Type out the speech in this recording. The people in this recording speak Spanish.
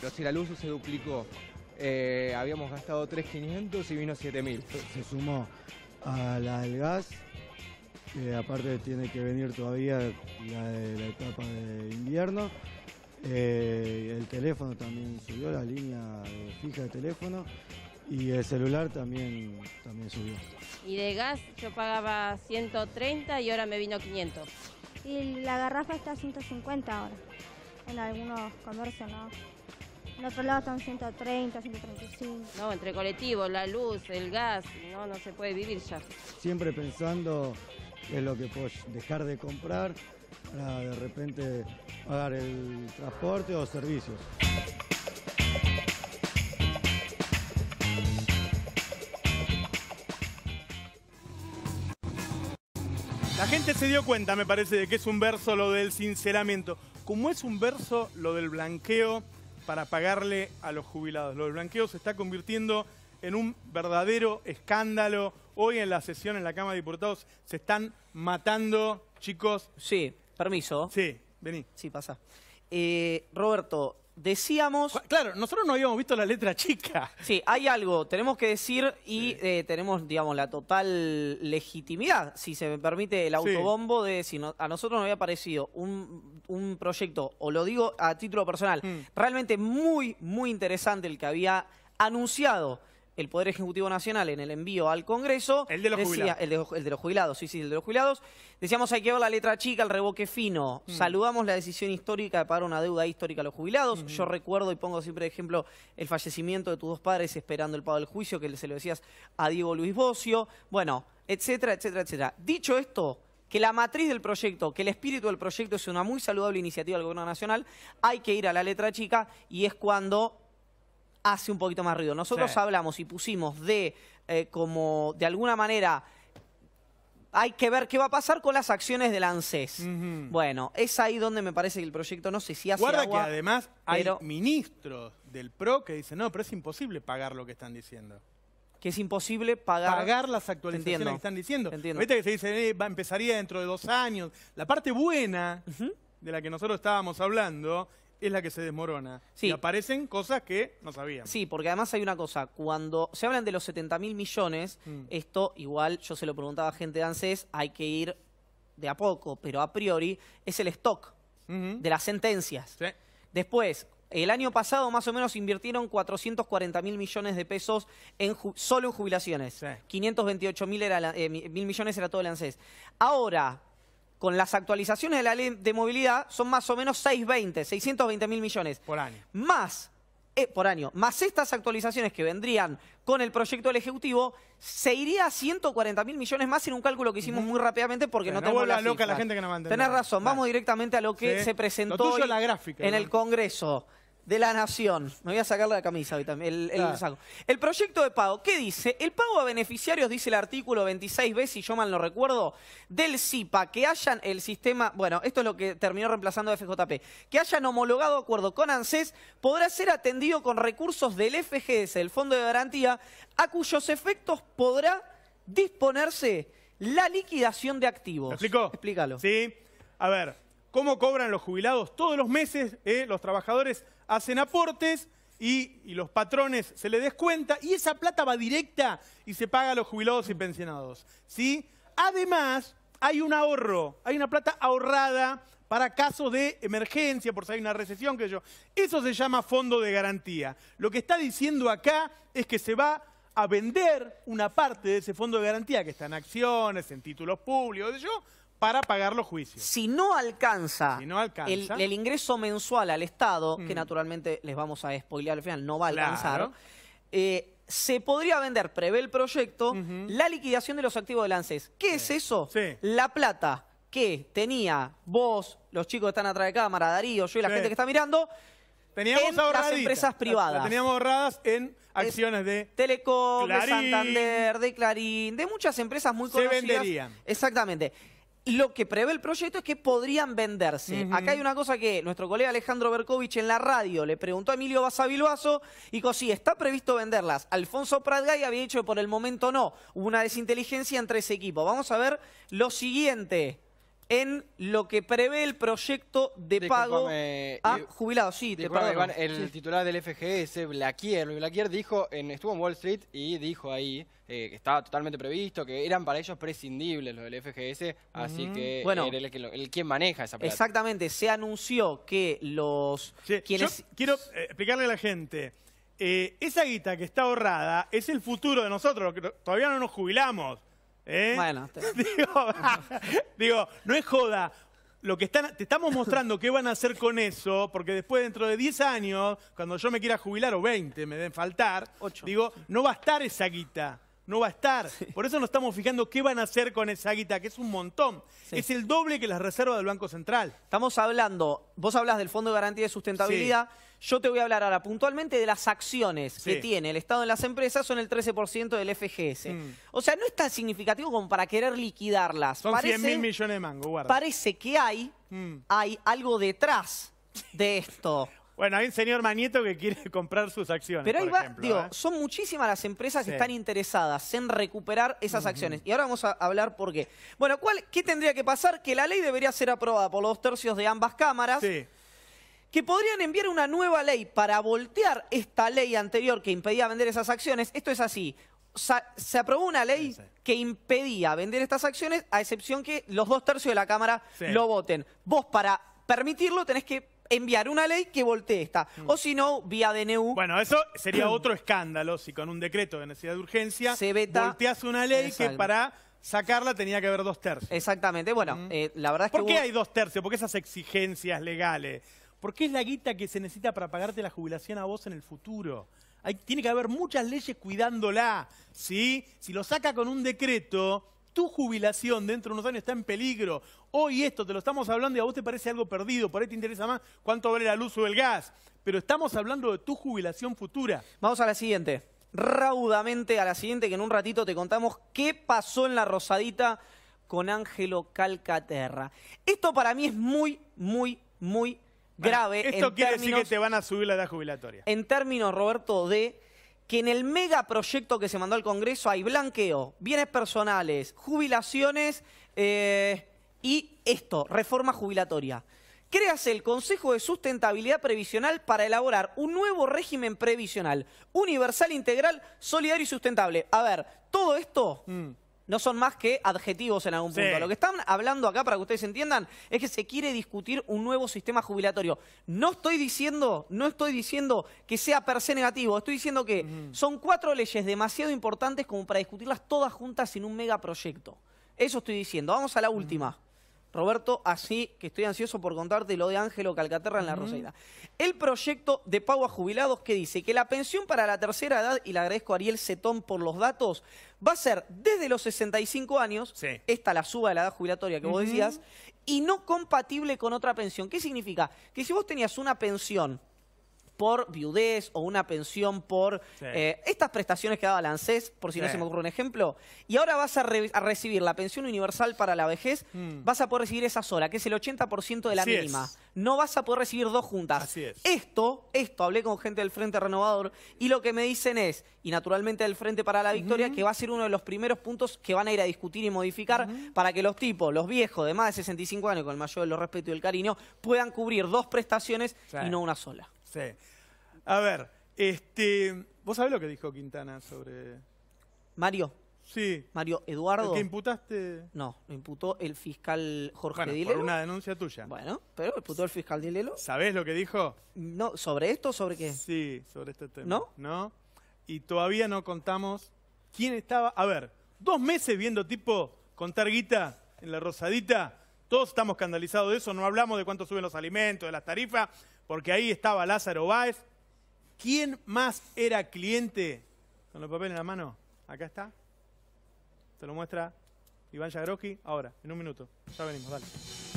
Pero si la luz se duplicó. Eh, habíamos gastado 3.500 y vino 7.000. Se sumó a la del gas, que aparte tiene que venir todavía la, de la etapa de invierno. Eh, el teléfono también subió, la línea fija de teléfono y el celular también, también subió. Y de gas yo pagaba 130 y ahora me vino 500. Y la garrafa está a 150 ahora, en algunos comercios, ¿no? Los lado son 130, 135. No, entre colectivos, la luz, el gas, no, no se puede vivir ya. Siempre pensando en lo que puedo dejar de comprar para de repente pagar el transporte o servicios. La gente se dio cuenta, me parece, de que es un verso lo del sinceramiento. Como es un verso lo del blanqueo, para pagarle a los jubilados. Lo del blanqueo se está convirtiendo en un verdadero escándalo. Hoy en la sesión en la Cámara de Diputados se están matando, chicos. Sí, permiso. Sí, vení. Sí, pasa. Eh, Roberto, decíamos... Claro, nosotros no habíamos visto la letra chica. Sí, hay algo, tenemos que decir y eh, tenemos, digamos, la total legitimidad, si se me permite el autobombo, de si a nosotros nos había parecido un, proyecto, o lo digo a título personal, mm. realmente muy, muy interesante el que había anunciado el Poder Ejecutivo Nacional en el envío al Congreso. El de los decía, jubilados. El de, los jubilados, sí, sí, el de los jubilados. Decíamos, hay que ver la letra chica, el reboque fino. Mm. Saludamos la decisión histórica de pagar una deuda histórica a los jubilados. Mm. Yo recuerdo y pongo siempre de ejemplo el fallecimiento de tus dos padres esperando el pago del juicio, que se lo decías a Diego Luis Bocio. Bueno, etcétera, etcétera, etcétera. Dicho esto, que la matriz del proyecto, que el espíritu del proyecto es una muy saludable iniciativa del Gobierno Nacional, hay que ir a la letra chica y es cuando hace un poquito más ruido. Nosotros hablamos y pusimos de, eh, como de alguna manera, hay que ver qué va a pasar con las acciones del ANSES. Bueno, es ahí donde me parece que el proyecto, no sé si hace Guarda que además hay ministros del PRO que dicen, no, pero es imposible pagar lo que están diciendo. Que es imposible pagar... las actualizaciones que están diciendo. Entiendo. Viste que se dice, eh, empezaría dentro de dos años. La parte buena... de la que nosotros estábamos hablando, es la que se desmorona. Y aparecen cosas que no sabían. Sí, porque además hay una cosa. Cuando se hablan de los 70 mil millones, mm. esto igual yo se lo preguntaba a gente de ANSES, hay que ir de a poco, pero a priori es el stock de las sentencias. Después, el año pasado más o menos invirtieron 440 mil millones de pesos en solo en jubilaciones. 528 eh, mil millones era todo el ANSES. Ahora, con las actualizaciones de la ley de movilidad son más o menos 620, 620 mil millones. Por año. Más, eh, por año, más estas actualizaciones que vendrían con el proyecto del Ejecutivo, se iría a 140 mil millones más en un cálculo que hicimos muy rápidamente porque no, tenemos la loca la gente que no va Tenés razón, vamos directamente a lo que se presentó en el Congreso de la Nación. Me voy a sacar la camisa también, el, proyecto de pago, ¿qué dice? El pago a beneficiarios, dice el artículo 26b, si yo mal no recuerdo, del CIPA, que hayan el sistema, bueno, esto es lo que terminó reemplazando FJP, que hayan homologado acuerdo con ANSES, podrá ser atendido con recursos del FGS, el Fondo de Garantía, a cuyos efectos podrá disponerse la liquidación de activos. Explícalo. Sí. A ver, cómo cobran los jubilados. Todos los meses eh, los trabajadores hacen aportes y, los patrones se les descuenta y esa plata va directa y se paga a los jubilados y pensionados. ¿sí? Además, hay un ahorro, hay una plata ahorrada para casos de emergencia, por si hay una recesión, que yo. Eso se llama fondo de garantía. Lo que está diciendo acá es que se va a vender una parte de ese fondo de garantía que está en acciones, en títulos públicos, yo, para pagar los juicios. Si no alcanza, el, ingreso mensual al Estado, que mm. naturalmente les vamos a spoilear al final, no va a alcanzar, eh, se podría vender, prevé el proyecto, la liquidación de los activos de ANSES. ¿Qué es eso? La plata que tenía vos, los chicos que están atrás de cámara, Darío, yo y la gente que está mirando, en las empresas privadas. teníamos ahorradas en acciones de Telecom, de Santander, de Clarín, de muchas empresas muy conocidas. Se venderían. Exactamente. Lo que prevé el proyecto es que podrían venderse. Acá hay una cosa que nuestro colega Alejandro Berkovich en la radio le preguntó a Emilio Basavilbaso y dijo, sí, está previsto venderlas. Alfonso Pratgay había dicho por el momento no. Hubo una desinteligencia entre ese equipo. Vamos a ver lo siguiente en lo que prevé el proyecto de pago a eh, jubilados. Sí, te el titular del FGS, Blaquier, Blaquier dijo, en, estuvo en Wall Street y dijo ahí eh, que estaba totalmente previsto, que eran para ellos prescindibles los del FGS, así mm, que bueno, el, que quien maneja esa plata. Exactamente, se anunció que los... quiero eh, explicarle a la gente... esa guita que está ahorrada es el futuro de nosotros, todavía no nos jubilamos. ¿Eh? Bueno, digo, no es joda. Lo que están, te estamos mostrando qué van a hacer con eso, porque después dentro de 10 años, cuando yo me quiera jubilar o 20, me den faltar, Ocho. digo, no va a estar esa guita no va a estar. Por eso nos estamos fijando qué van a hacer con esa guita, que es un montón. Es el doble que las reservas del Banco Central. Estamos hablando, vos hablas del Fondo de Garantía de Sustentabilidad. Yo te voy a hablar ahora puntualmente de las acciones que tiene el Estado en las empresas, son el 13% del FGS. Mm. O sea, no es tan significativo como para querer liquidarlas. Son 100 mil millones de mango, guarda. Parece que hay, mm. hay algo detrás de esto. Bueno, hay un señor Manieto que quiere comprar sus acciones. Pero ahí va, digo, ¿eh? son muchísimas las empresas que están interesadas en recuperar esas acciones. Y ahora vamos a hablar por qué. Bueno, ¿cuál, ¿qué tendría que pasar? Que la ley debería ser aprobada por los tercios de ambas cámaras. Sí que podrían enviar una nueva ley para voltear esta ley anterior que impedía vender esas acciones. Esto es así. Se aprobó una ley que impedía vender estas acciones, a excepción que los dos tercios de la Cámara lo voten. Vos, para permitirlo, tenés que enviar una ley que voltee esta. Mm. O si no, vía DNU. Bueno, eso sería otro escándalo si con un decreto de necesidad de urgencia se volteas una ley que para sacarla tenía que haber dos tercios. Exactamente. Bueno, mm. eh, la verdad es que. ¿Por qué hay dos tercios? Porque esas exigencias legales? Porque es la guita que se necesita para pagarte la jubilación a vos en el futuro. Hay, tiene que haber muchas leyes cuidándola. ¿sí? Si lo saca con un decreto, tu jubilación dentro de unos años está en peligro. Hoy esto te lo estamos hablando y a vos te parece algo perdido, por ahí te interesa más cuánto vale la luz o el gas. Pero estamos hablando de tu jubilación futura. Vamos a la siguiente. Raudamente a la siguiente, que en un ratito te contamos qué pasó en la Rosadita con Ángelo Calcaterra. Esto para mí es muy, muy, muy grave. esto quiere decir que te van a subir la edad jubilatoria. En términos, Roberto, de que en el megaproyecto que se mandó al Congreso hay blanqueo, bienes personales, jubilaciones eh, y esto, reforma jubilatoria. Créase el Consejo de Sustentabilidad Previsional para elaborar un nuevo régimen previsional, universal, integral, solidario y sustentable. A ver, todo esto... Mm no son más que adjetivos en algún punto. Lo que están hablando acá, para que ustedes entiendan, es que se quiere discutir un nuevo sistema jubilatorio. No estoy diciendo, no estoy diciendo que sea per se negativo, estoy diciendo que son cuatro leyes demasiado importantes como para discutirlas todas juntas en un megaproyecto. Eso estoy diciendo. Vamos a la última. Roberto, así que estoy ansioso por contarte lo de Ángelo Calcaterra en La roseda. El proyecto de pago a jubilados que dice que la pensión para la tercera edad, y le agradezco a Ariel Setón por los datos, va a ser desde los 65 años, esta la suba de la edad jubilatoria que vos decías, y no compatible con otra pensión. ¿Qué significa? Que si vos tenías una pensión por viudez o una pensión por eh, estas prestaciones que daba la por si no se me ocurre un ejemplo, y ahora vas a, recibir la pensión universal para la vejez, hmm. vas a poder recibir esa sola, que es el 80% de la mínima. No vas a poder recibir dos juntas. Esto, esto, hablé con gente del Frente Renovador y lo que me dicen es, y naturalmente del Frente para la Victoria, que va a ser uno de los primeros puntos que van a ir a discutir y modificar para que los tipos, los viejos de más de 65 años, con el mayor de los respeto y el cariño, puedan cubrir dos prestaciones y no una sola. A ver, este, ¿vos sabés lo que dijo Quintana sobre...? Mario. Sí. Mario Eduardo. ¿qué imputaste? No, lo imputó el fiscal Jorge Dilelo. Por una denuncia tuya. Bueno, pero lo imputó el fiscal Dilelo. ¿Sabés lo que dijo? No, ¿sobre esto o sobre qué? Sí, sobre este tema. ¿No? ¿No? Y todavía no contamos quién estaba... A ver, dos meses viendo tipo contar guita en la rosadita. Todos estamos escandalizados de eso, no hablamos de cuánto suben los alimentos, de las tarifas, porque ahí estaba Lázaro Báez, ¿Quién más era cliente? Con los papeles en la mano. Acá está. Te lo muestra Iván Yagroski ahora, en un minuto. Ya venimos, dale.